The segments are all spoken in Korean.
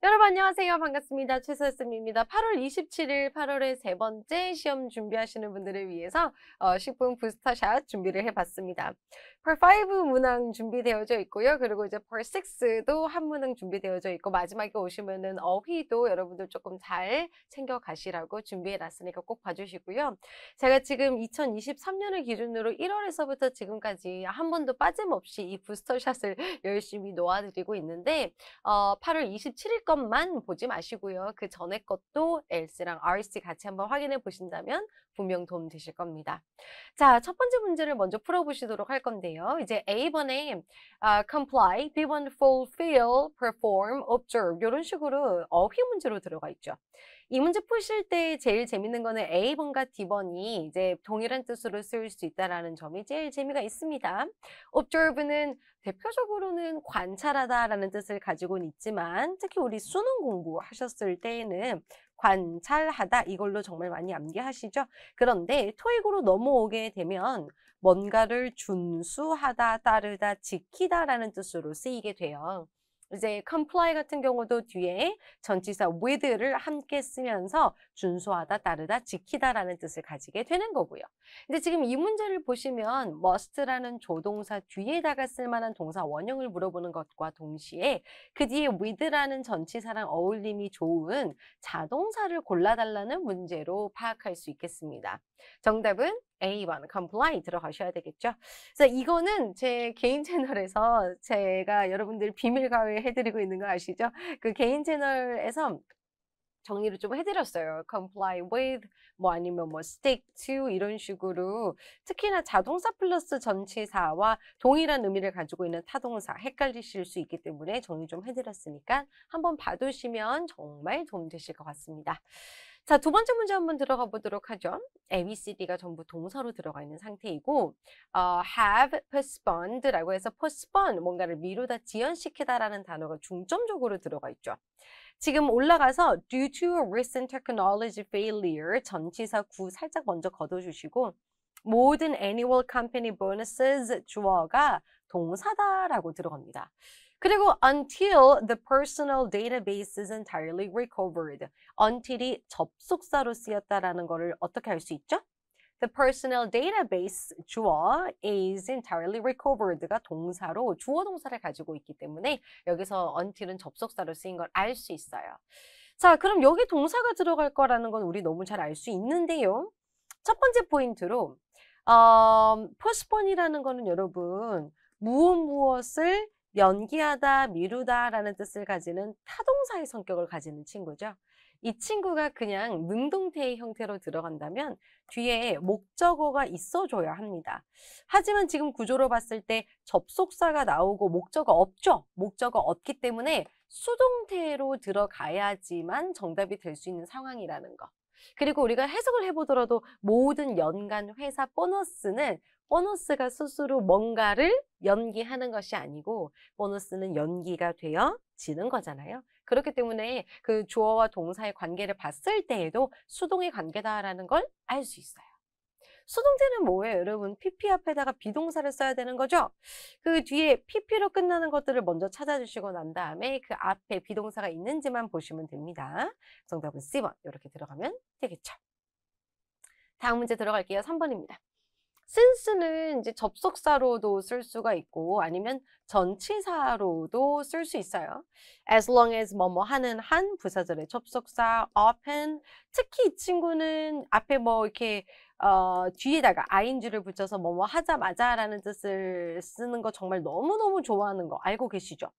여러분 안녕하세요. 반갑습니다. 최서쌤입니다. 8월 27일 8월의 세 번째 시험 준비하시는 분들을 위해서 어, 식품 부스터샷 준비를 해봤습니다. Part5 문항 준비되어져 있고요. 그리고 이제 Part6도 한 문항 준비되어져 있고 마지막에 오시면 은 어휘도 여러분들 조금 잘 챙겨가시라고 준비해놨으니까 꼭 봐주시고요. 제가 지금 2023년을 기준으로 1월에서부터 지금까지 한 번도 빠짐없이 이 부스터샷을 열심히 놓아드리고 있는데 어, 8월 27일 것만 보지 마시고요. 그 전에 것도 else랑 rc 같이 한번 확인해 보신다면 분명 도움 되실 겁니다. 자, 첫 번째 문제를 먼저 풀어보시도록 할 건데요. 이제 A번에 uh, 아, comply, B번 fulfill, perform, observe 이런 식으로 어휘 문제로 들어가 있죠. 이 문제 푸실 때 제일 재밌는 거는 A번과 D번이 이제 동일한 뜻으로 쓰일 수 있다는 점이 제일 재미가 있습니다. observe는 대표적으로는 관찰하다라는 뜻을 가지고는 있지만 특히 우리 수능 공부하셨을 때에는 관찰하다 이걸로 정말 많이 암기하시죠. 그런데 토익으로 넘어오게 되면 뭔가를 준수하다, 따르다, 지키다라는 뜻으로 쓰이게 돼요. 이제 comply 같은 경우도 뒤에 전치사 with를 함께 쓰면서 준수하다, 따르다, 지키다라는 뜻을 가지게 되는 거고요. 근데 지금 이 문제를 보시면 must라는 조동사 뒤에다가 쓸 만한 동사 원형을 물어보는 것과 동시에 그 뒤에 with라는 전치사랑 어울림이 좋은 자동사를 골라달라는 문제로 파악할 수 있겠습니다. 정답은 A1 comply 들어가셔야 되겠죠. 그래서 이거는 제 개인 채널에서 제가 여러분들 비밀 가외 해드리고 있는 거 아시죠? 그 개인 채널에서 정리를 좀 해드렸어요. comply with, 뭐 아니면 뭐 stick to 이런 식으로 특히나 자동사 플러스 전치사와 동일한 의미를 가지고 있는 타동사 헷갈리실 수 있기 때문에 정리 좀 해드렸으니까 한번 봐두시면 정말 도움 되실 것 같습니다. 자, 두 번째 문제 한번 들어가 보도록 하죠. A, B, C, D가 전부 동사로 들어가 있는 상태이고 어, have postponed라고 해서 postpone, 뭔가를 미루다, 지연시키다라는 단어가 중점적으로 들어가 있죠. 지금 올라가서 due to a recent technology failure 전치사 구 살짝 먼저 걷어주시고 모든 annual company bonuses 주어가 동사다라고 들어갑니다. 그리고 until the personal database is entirely recovered. until이 접속사로 쓰였다라는 것을 어떻게 할수 있죠? The personal database 주어 is entirely recovered가 동사로 주어 동사를 가지고 있기 때문에 여기서 until은 접속사로 쓰인 걸 알 수 있어요. 자, 그럼 여기 동사가 들어갈 거라는 건 우리 너무 잘 알 수 있는데요. 첫 번째 포인트로 어, 포스폰이라는 거는 여러분 무엇 무엇을 연기하다, 미루다라는 뜻을 가지는 타동사의 성격을 가지는 친구죠. 이 친구가 그냥 능동태의 형태로 들어간다면 뒤에 목적어가 있어줘야 합니다. 하지만 지금 구조로 봤을 때 접속사가 나오고 목적어 없죠. 목적어 없기 때문에 수동태로 들어가야지만 정답이 될 수 있는 상황이라는 거. 그리고 우리가 해석을 해보더라도 모든 연간 회사 보너스는 보너스가 스스로 뭔가를 연기하는 것이 아니고 보너스는 연기가 되어지는 거잖아요. 그렇기 때문에 그 주어와 동사의 관계를 봤을 때에도 수동의 관계다라는 걸 알 수 있어요. 수동태는 뭐예요? 여러분 PP 앞에다가 비동사를 써야 되는 거죠? 그 뒤에 PP로 끝나는 것들을 먼저 찾아주시고 난 다음에 그 앞에 비동사가 있는지만 보시면 됩니다. 정답은 C번 이렇게 들어가면 되겠죠. 다음 문제 들어갈게요. 3번입니다. since는 이제 접속사로도 쓸 수가 있고 아니면 전치사로도 쓸 수 있어요. As long as 뭐뭐 뭐 하는 한 부사절의 접속사 often 특히 이 친구는 앞에 뭐 이렇게 어, 뒤에다가 ing를 붙여서 뭐뭐 뭐 하자마자라는 뜻을 쓰는 거 정말 너무너무 좋아하는 거 알고 계시죠?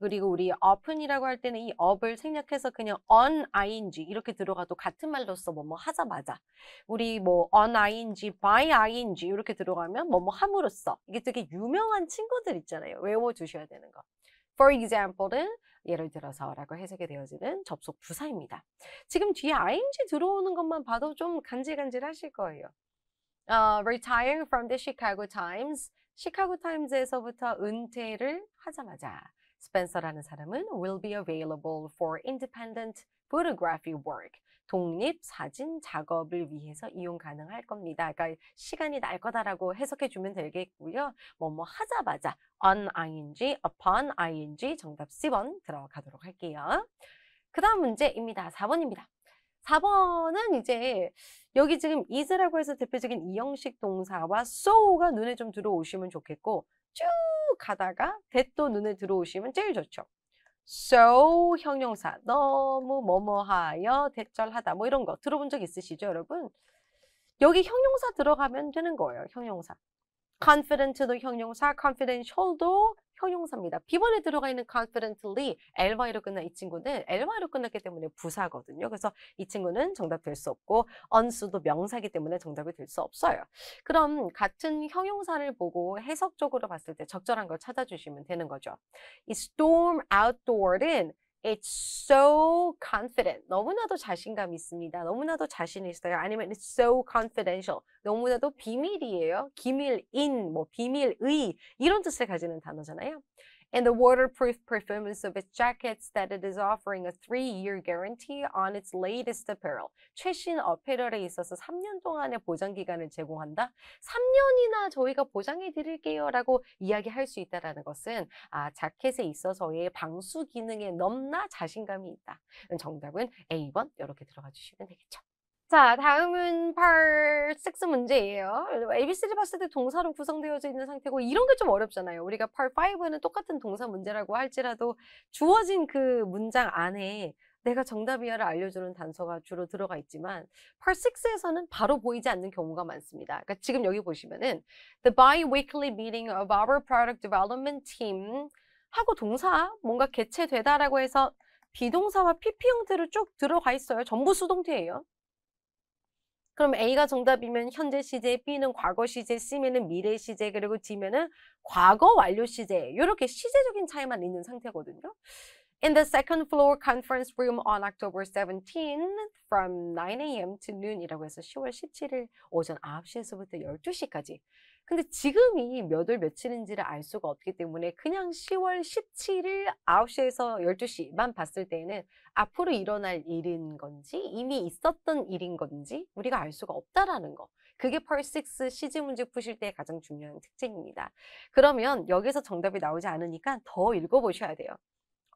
그리고 우리 o f e n 이라고할 때는 이 of을 생략해서 그냥 on ing 이렇게 들어가도 같은 말로써 뭐 뭐 하자마자 우리 뭐 on ing, by ing 이렇게 들어가면 뭐 뭐 함으로써 이게 되게 유명한 친구들 있잖아요. 외워주셔야 되는 거. For e x a m p l e 은 예를 들어서 라고 해석이 되어지는 접속 부사입니다. 지금 뒤에 ing 들어오는 것만 봐도 좀 간질간질 하실 거예요. Uh, 어, retire from the Chicago Times. 시카고 타임즈에서부터 은퇴를 하자마자 스펜서라는 사람은 will be available for independent photography work. 독립 사진 작업을 위해서 이용 가능할 겁니다. 그러니까 시간이 날 거다라고 해석해 주면 되겠고요. 뭐뭐 뭐 하자마자 on ing, upon ing 정답 10번 들어가도록 할게요. 그 다음 문제입니다. 4번입니다. 4번은 이제 여기 지금 is라고 해서 대표적인 이형식 동사와 so가 눈에 좀 들어오시면 좋겠고 쭉 가다가 대또 눈에 들어오시면 제일 좋죠. So 형용사 너무 뭐뭐하여 대절하다 뭐 이런 거 들어본 적 있으시죠 여러분? 여기 형용사 들어가면 되는 거예요 형용사 confident도 형용사 confidential도 형용사입니다. 비번에 들어가 있는 confidently, ly로 끝난 이 친구는 ly로 끝났기 때문에 부사거든요. 그래서 이 친구는 정답 될 수 없고 언수도 명사기 때문에 정답이 될 수 없어요. 그럼 같은 형용사를 보고 해석적으로 봤을 때 적절한 걸 찾아주시면 되는 거죠. 이 storm outdoor는 It's so confident. 너무나도 자신감 있습니다. 너무나도 자신 있어요. 아니면 it's so confidential. 너무나도 비밀이에요. 기밀인, 뭐 비밀의 이런 뜻을 가지는 단어잖아요. and the waterproof performance of its jackets that it is offering a 3-year guarantee on its latest apparel. 최신 어패럴에 있어서 3년 동안의 보장 기간을 제공한다. 3년이나 저희가 보장해 드릴게요라고 이야기할 수 있다라는 것은 아, 자켓에 있어서의 방수 기능에 넘나 자신감이 있다. 음, 정답은 A번 이렇게 들어가 주시면 되겠죠. 자, 다음은 8 섹스 문제예요. a b c d 봤을 때 동사로 구성되어져 있는 상태고 이런 게 좀 어렵잖아요. 우리가 Part 5는 똑같은 동사 문제라고 할지라도 주어진 그 문장 안에 내가 정답이야를 알려주는 단서가 주로 들어가 있지만 Part 6에서는 바로 보이지 않는 경우가 많습니다. 그러니까 지금 여기 보시면은 The bi-weekly meeting of our product development team 하고 동사 뭔가 개최되다라고 해서 비동사와 PP 형태로 쭉 들어가 있어요. 전부 수동태예요. 그럼 A가 정답이면 현재 시제, B는 과거 시제, C면은 미래 시제, 그리고 D면은 과거 완료 시제 이렇게 시제적인 차이만 있는 상태거든요. In the second floor conference room on October 17 from 9 a.m. to noon 이라고 해서 10월 17일 오전 9시에서부터 12시까지 근데 지금이 몇 월 며칠인지를 알 수가 없기 때문에 그냥 10월 17일 9시에서 12시만 봤을 때는 앞으로 일어날 일인 건지 이미 있었던 일인 건지 우리가 알 수가 없다라는 거. 그게 펄6 시즈 문제 푸실 때 가장 중요한 특징입니다. 그러면 여기서 정답이 나오지 않으니까 더 읽어보셔야 돼요.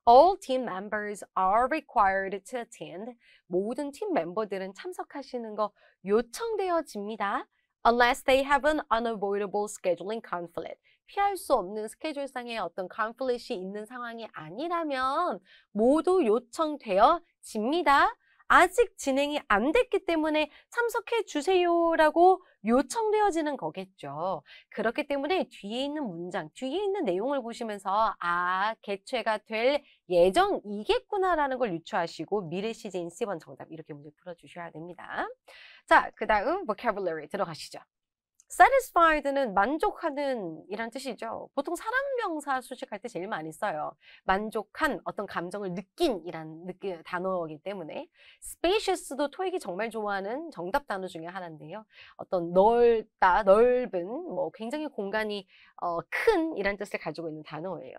All team members are required to attend. 모든 팀 멤버들은 참석하시는 거 요청되어집니다. unless they have an unavoidable scheduling conflict. 피할 수 없는 스케줄상의 어떤 conflict이 있는 상황이 아니라면 모두 요청되어 집니다. 아직 진행이 안 됐기 때문에 참석해 주세요라고 요청되어지는 거겠죠. 그렇기 때문에 뒤에 있는 문장, 뒤에 있는 내용을 보시면서 아, 개최가 될 예정이겠구나라는 걸 유추하시고 미래 시제인 1번 정답 이렇게 문제 풀어주셔야 됩니다. 자, 그 다음 vocabulary 들어가시죠. satisfied는 만족하는 이란 뜻이죠. 보통 사람 명사 수식할 때 제일 많이 써요. 만족한 어떤 감정을 느낀 이란 느끼, 단어이기 때문에 spacious도 토익이 정말 좋아하는 정답 단어 중에 하나인데요. 어떤 넓다, 넓은, 뭐 굉장히 공간이 어, 큰 이란 뜻을 가지고 있는 단어예요.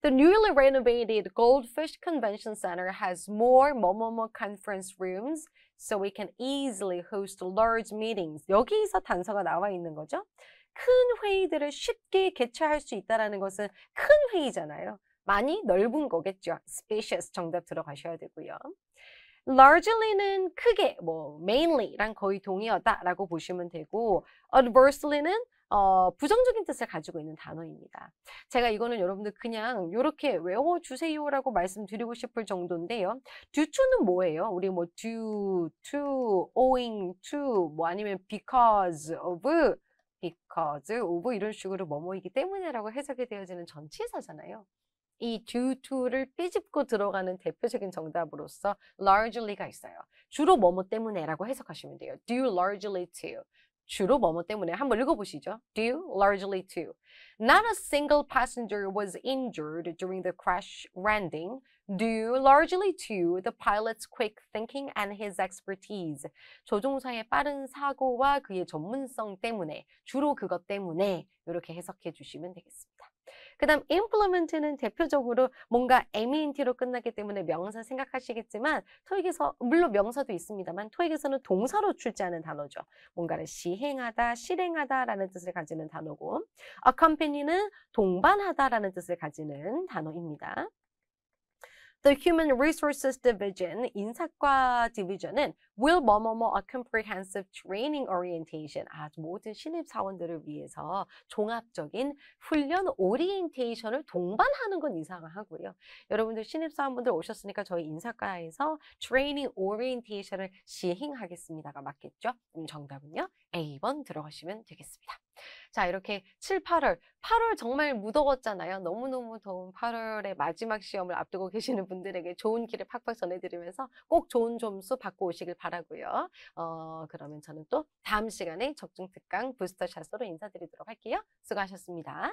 The newly renovated Goldfish Convention Center has more 뭐뭐뭐 conference rooms So we can easily host large meetings. 여기서 단서가 나와 있는 거죠. 큰 회의들을 쉽게 개최할 수 있다는 것은 큰 회의잖아요. 많이 넓은 거겠죠. spacious 정답 들어가셔야 되고요. largely는 크게, 뭐 mainly랑 거의 동의어다라고 보시면 되고 adversely는 어, 부정적인 뜻을 가지고 있는 단어입니다. 제가 이거는 여러분들 그냥 이렇게 외워주세요라고 말씀드리고 싶을 정도인데요. due to는 뭐예요? 우리 뭐 due to, owing to, 뭐 아니면 because of, because of 이런 식으로 뭐뭐이기 때문에라고 해석이 되어지는 전치사잖아요. 이 due to를 삐집고 들어가는 대표적인 정답으로서 largely가 있어요. 주로 뭐뭐 때문에라고 해석하시면 돼요. due largely to. 주로 뭐뭐 때문에 한번 읽어보시죠. Due largely to not a single passenger was injured during the crash landing due largely to the pilot's quick thinking and his expertise. 조종사의 빠른 사고와 그의 전문성 때문에 주로 그것 때문에 이렇게 해석해 주시면 되겠습니다. 그다음 implement는 대표적으로 뭔가 ment로 끝나기 때문에 명사 생각하시겠지만 토익에서 물론 명사도 있습니다만 토익에서는 동사로 출제하는 단어죠. 뭔가를 시행하다, 실행하다라는 뜻을 가지는 단어고 accompany는 동반하다라는 뜻을 가지는 단어입니다. The Human Resources Division, 인사과 디비전은 will 뭐뭐뭐 a comprehensive training orientation. 아, 모든 신입 사원들을 위해서 종합적인 훈련 오리엔테이션을 동반하는 건 이상하고요. 여러분들 신입 사원분들 오셨으니까 저희 인사과에서 training orientation을 시행하겠습니다가 맞겠죠? 음, 정답은요. A번 들어가시면 되겠습니다. 자, 이렇게 7, 8월, 8월 정말 무더웠잖아요. 너무너무 더운 8월의 마지막 시험을 앞두고 계시는 분들에게 좋은 길을 팍팍 전해드리면서 꼭 좋은 점수 받고 오시길 바라고요. 어, 그러면 저는 또 다음 시간에 적중 특강 부스터 샷으로 인사드리도록 할게요. 수고하셨습니다.